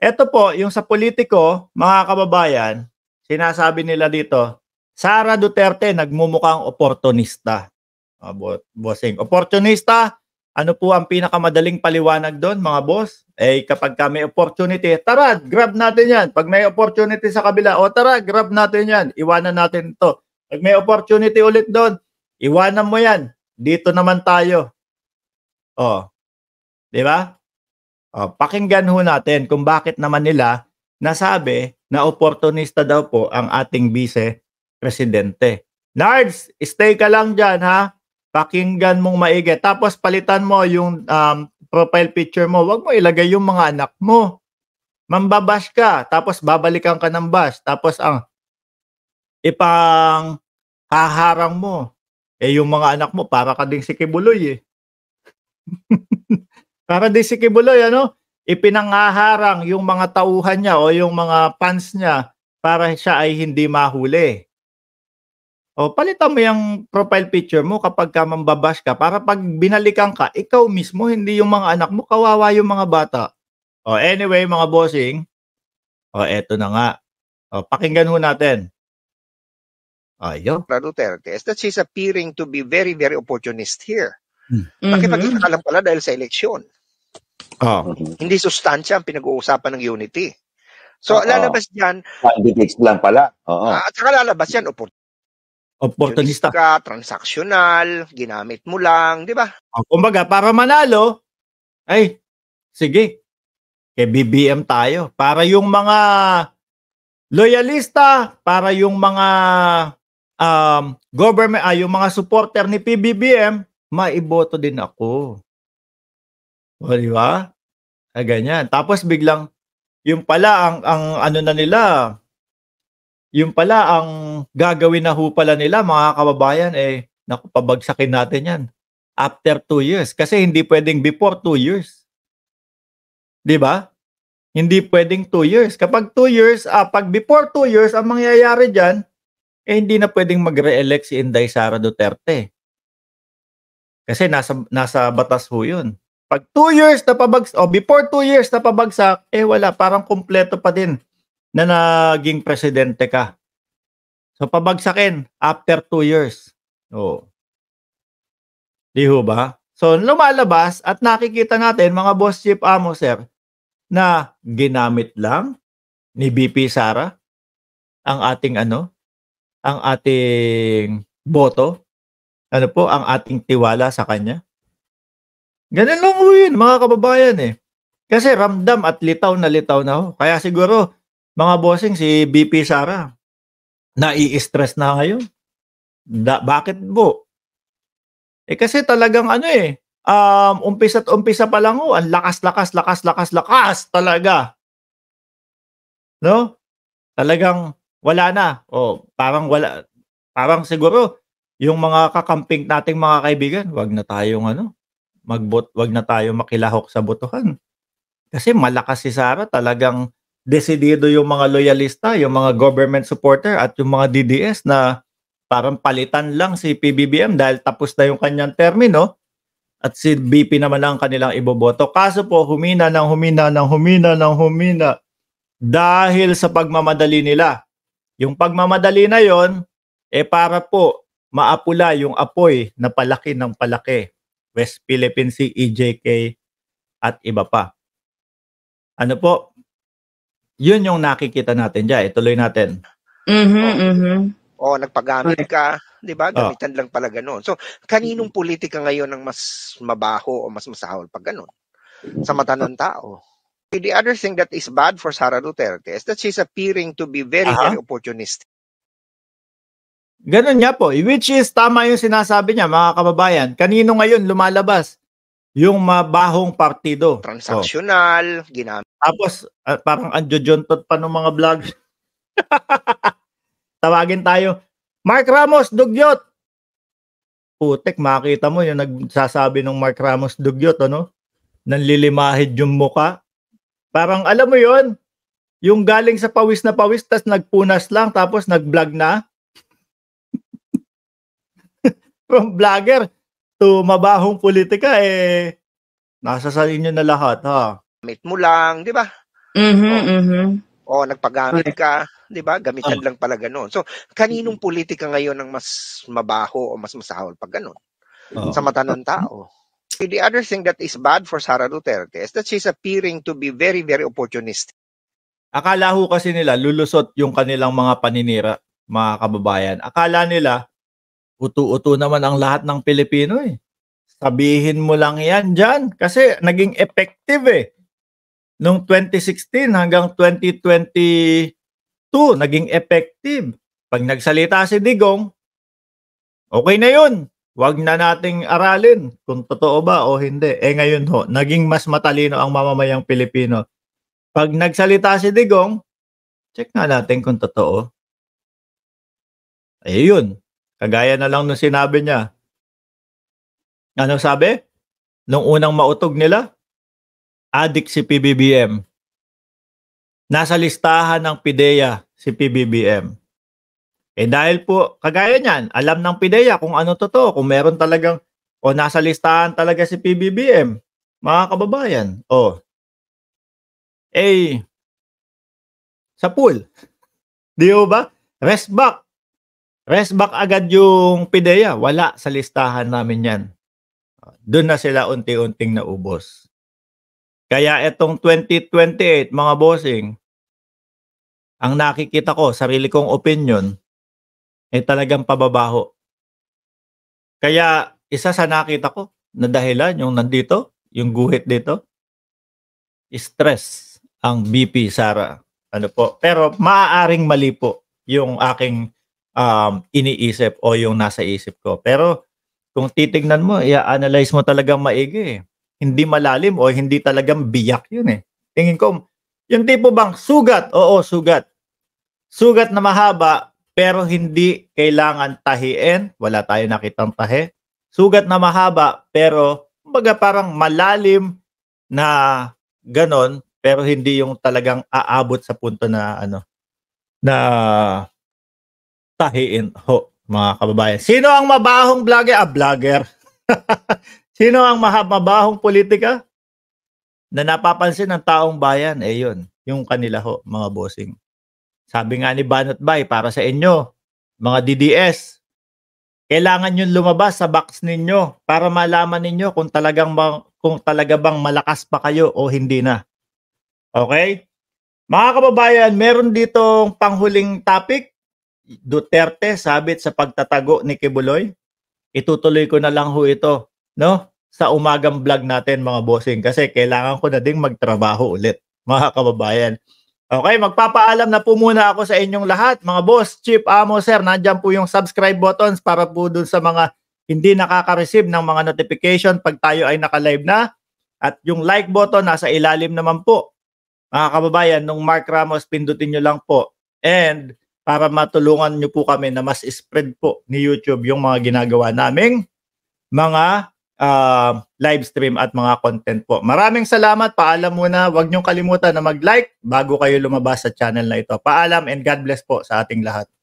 Ito po, yung sa politiko, mga kababayan, sinasabi nila dito, Sara Duterte nagmumukhang oportunista. Uh, bossing, oportunista, ano po ang pinakamadaling paliwanag doon, mga boss? Eh, kapag ka may opportunity, tara, grab natin yan. Pag may opportunity sa kabila, o tara, grab natin yan. Iwanan natin to. Pag may opportunity ulit doon, iwanan mo yan. Dito naman tayo. Oh. Di ba? Uh, pakinggan ho natin kung bakit naman nila nasabi na oportunista daw po ang ating vice presidente. Nards, stay ka lang dyan ha. Pakinggan mong maigi. Tapos palitan mo yung um, profile picture mo. Huwag mo ilagay yung mga anak mo. Mambabash ka. Tapos babalikan ka ng bash. Tapos ang ipang haharang mo. Eh yung mga anak mo, para ka ding si Kibuloy eh. Paradise si Kibuloy, ano? Ipinangaharang yung mga tauhan niya o yung mga fans niya para siya ay hindi mahuli. O palitan mo yung profile picture mo kapag ka mambabash ka para pag binalikan ka, ikaw mismo, hindi yung mga anak mo, kawawa yung mga bata. O anyway, mga bossing, o eto na nga. O pakinggan ho natin. Ayo. Duterte is that she's appearing to be very, very opportunist here. Mm-hmm. Nakipag-isa ka mm-hmm. lang pala dahil sa eleksyon. Oh. Hindi sustansya ang pinag-uusapan ng unity. So Uh-oh. lalabas diyan candidates ah, lang pala. Oo. Uh, at saka lalabas yan opportunity opportunista ka, transactional, ginamit mo lang, di ba? Oh, kumbaga, para manalo, ay, sige, kay BBM tayo. Para yung mga loyalista, para yung mga um, government, ay, yung mga supporter ni PBBM, maiboto din ako. O, oh, di ba? Ah, ganyan. Tapos biglang, yung pala ang, ang ano na nila, yung pala ang gagawin na ho pala nila, mga kababayan, eh, naku, pabagsakin natin yan. After two years. Kasi hindi pwedeng before two years. Di ba? Hindi pwedeng two years. Kapag two years, ah, pag before two years, ang mangyayari dyan, eh hindi na pwedeng mag-re-elect si Inday Sara Duterte. Kasi nasa, nasa batas ho yun. Pag 2 years na pabagsak, o oh, before 2 years na pabagsak, eh wala, parang kompleto pa din na naging presidente ka. So pabagsakin after 2 years. Oo. Oh. Di ho ba? So lumalabas at nakikita natin mga boss chief amo sir na ginamit lang ni BP Sara ang ating ano, ang ating boto, ano po, ang ating tiwala sa kanya. Ganun lang po yun, mga kababayan eh. Kasi ramdam at litaw na litaw na ho. Kaya siguro, mga bossing, si BP Sara, nai-stress na ngayon. Da- bakit po? Eh kasi talagang ano eh, um, umpisa't umpisa pa lang ho, ang lakas, lakas, lakas, lakas, lakas talaga. No? Talagang wala na. O parang wala, parang siguro, yung mga kakamping nating mga kaibigan, wag na tayong ano, magbot, wag na tayo makilahok sa botohan. Kasi malakas si Sara, talagang desidido yung mga loyalista, yung mga government supporter at yung mga DDS na parang palitan lang si PBBM dahil tapos na yung kanyang termino at si BP naman ang kanilang iboboto. Kaso po, humina ng humina ng humina ng humina dahil sa pagmamadali nila. Yung pagmamadali na yon, eh para po maapula yung apoy na palaki ng palaki. West Philippine Sea, EJK, at iba pa. Ano po? Yun yung nakikita natin dyan. Ituloy natin. Mm-hmm, oh. mm-hmm. Oh, nagpagamit ka, 'di ba? Gamitan oh. lang pala ganoon. So, kaninong mm-hmm. politika ngayon ang mas mabaho o mas masahol pag ganun? Sa mata ng tao. The other thing that is bad for Sara Duterte is that she's appearing to be very, uh-huh. very opportunistic. Ganun nga po, eh, which is tama yung sinasabi niya mga kababayan. Kanino ngayon lumalabas yung mabahong partido? Transactional, oh. ginamit. Tapos uh, parang anjojontot pa ng mga vlog. Tawagin tayo, Mark Ramos, dugyot! Putek, makita mo yung nagsasabi ng Mark Ramos, dugyot, ano? Nanlilimahid yung muka. Parang alam mo yon yung galing sa pawis na pawis, tas nagpunas lang, tapos nag-vlog na from vlogger to mabahong politika, eh, nasa sa inyo na lahat, ha? Gamit mo lang, di ba? Mhm, hmm oh, mm oh, nagpagamit ka, di ba? Gamitan oh. lang pala ganun. So, kaninong politika ngayon ang mas mabaho o mas masahol pag ganun? Oh. Sa mata ng tao. The other thing that is bad for Sara Duterte is that she's appearing to be very, very opportunistic. Akala ho kasi nila lulusot yung kanilang mga paninira, mga kababayan. Akala nila Uto-uto naman ang lahat ng Pilipino eh. Sabihin mo lang yan dyan kasi naging effective eh. Noong 2016 hanggang 2022, naging effective. Pag nagsalita si Digong, okay na yun. Huwag na nating aralin kung totoo ba o hindi. Eh ngayon ho, naging mas matalino ang mamamayang Pilipino. Pag nagsalita si Digong, check na natin kung totoo. Ayun, Kagaya na lang nung sinabi niya. Ano sabi? Nung unang mautog nila, addict si PBBM. Nasa listahan ng PIDEA si PBBM. Eh dahil po, kagaya niyan, alam ng PIDEA kung ano totoo, kung meron talagang, o nasa listahan talaga si PBBM, mga kababayan. O, eh, sa pool. Di ba? Rest back. Rest back agad yung PIDEA. Wala sa listahan namin yan. Doon na sila unti-unting naubos. Kaya itong 2028, mga bossing, ang nakikita ko, sarili kong opinion, ay talagang pababaho. Kaya isa sa nakita ko na dahilan yung nandito, yung guhit dito, stress ang BP Sara. Ano po? Pero maaaring mali po yung aking um, iniisip o yung nasa isip ko. Pero kung titignan mo, i-analyze mo talagang maigi eh. Hindi malalim o hindi talagang biyak yun eh. Tingin ko, yung tipo bang sugat? Oo, sugat. Sugat na mahaba pero hindi kailangan tahiin. Wala tayo nakitang tahi. Sugat na mahaba pero baga parang malalim na ganon pero hindi yung talagang aabot sa punto na ano na tahiin ho, mga kababayan. Sino ang mabahong vlogger? Ah, vlogger. Sino ang mahabahong politika? Na napapansin ng taong bayan, eh yun, yung kanila ho, mga bossing. Sabi nga ni Banat Bay, para sa inyo, mga DDS, kailangan yung lumabas sa box ninyo para malaman ninyo kung talagang bang, kung talaga bang malakas pa kayo o hindi na. Okay? Mga kababayan, meron ditong panghuling topic Duterte sabit sa pagtatago ni Kibuloy. Itutuloy ko na lang ho ito, no? Sa umagang vlog natin mga bossing kasi kailangan ko na ding magtrabaho ulit, mga kababayan. Okay, magpapaalam na po muna ako sa inyong lahat. Mga boss, Chief Amo, sir, nandyan po yung subscribe buttons para po dun sa mga hindi nakaka-receive ng mga notification pag tayo ay naka-live na. At yung like button nasa ilalim naman po. Mga kababayan, nung Mark Ramos, pindutin nyo lang po. And para matulungan nyo po kami na mas spread po ni YouTube yung mga ginagawa naming mga uh, live stream at mga content po. Maraming salamat. Paalam muna. Huwag niyong kalimutan na mag-like bago kayo lumabas sa channel na ito. Paalam and God bless po sa ating lahat.